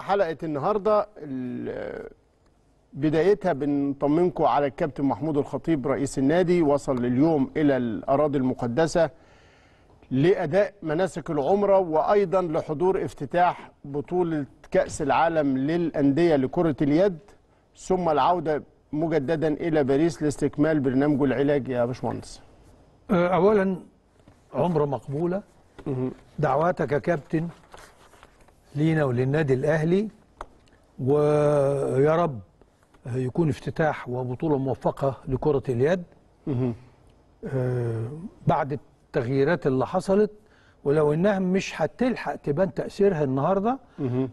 حلقة النهاردة بدايتها بنطمنكم على الكابتن محمود الخطيب رئيس النادي وصل اليوم إلى الأراضي المقدسة لأداء مناسك العمرة وأيضا لحضور افتتاح بطولة كأس العالم للأندية لكرة اليد ثم العودة مجددا إلى باريس لاستكمال برنامجه العلاجي يا باشمهندس أولا عمرة مقبولة دعواتك يا كابتن لينا وللنادي الأهلي ويا رب يكون افتتاح وبطولة موفقة لكرة اليد آه، بعد التغييرات اللي حصلت ولو انها مش هتلحق تبان تاثيرها النهارده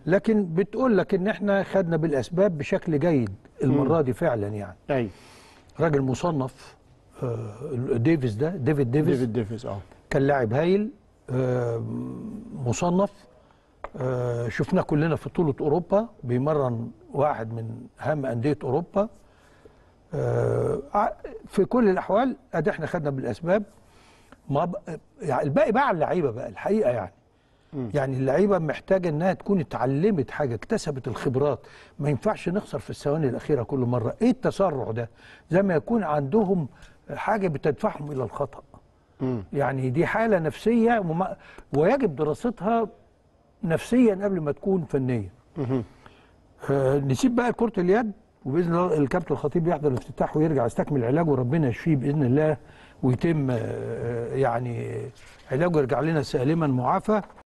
لكن بتقول لك ان احنا خدنا بالاسباب بشكل جيد المره دي فعلا يعني ايوه راجل مصنف آه، ديفيز ده ديفيد ديفيز ديفيد ديفيز اه كان لاعب هايل آه، مصنف آه، شفناه كلنا في بطولة أوروبا بيمرن واحد من أهم أندية أوروبا آه، في كل الأحوال أدي احنا خدنا بالأسباب ما ب... يعني الباقي بقى على اللعيبة بقى الحقيقة يعني م. يعني اللعيبة محتاجة إنها تكون اتعلمت حاجة اكتسبت الخبرات ما ينفعش نخسر في الثواني الأخيرة كل مرة إيه التسرع ده زي ما يكون عندهم حاجة بتدفعهم إلى الخطأ م. يعني دي حالة نفسية وما... ويجب دراستها نفسيا قبل ما تكون فنيا آه نسيب بقى كرة اليد وباذن الله الكابتن الخطيب يحضر الافتتاح ويرجع يستكمل علاجه وربنا يشفيه باذن الله ويتم آه، يعني علاجه يرجع لنا سالما معافى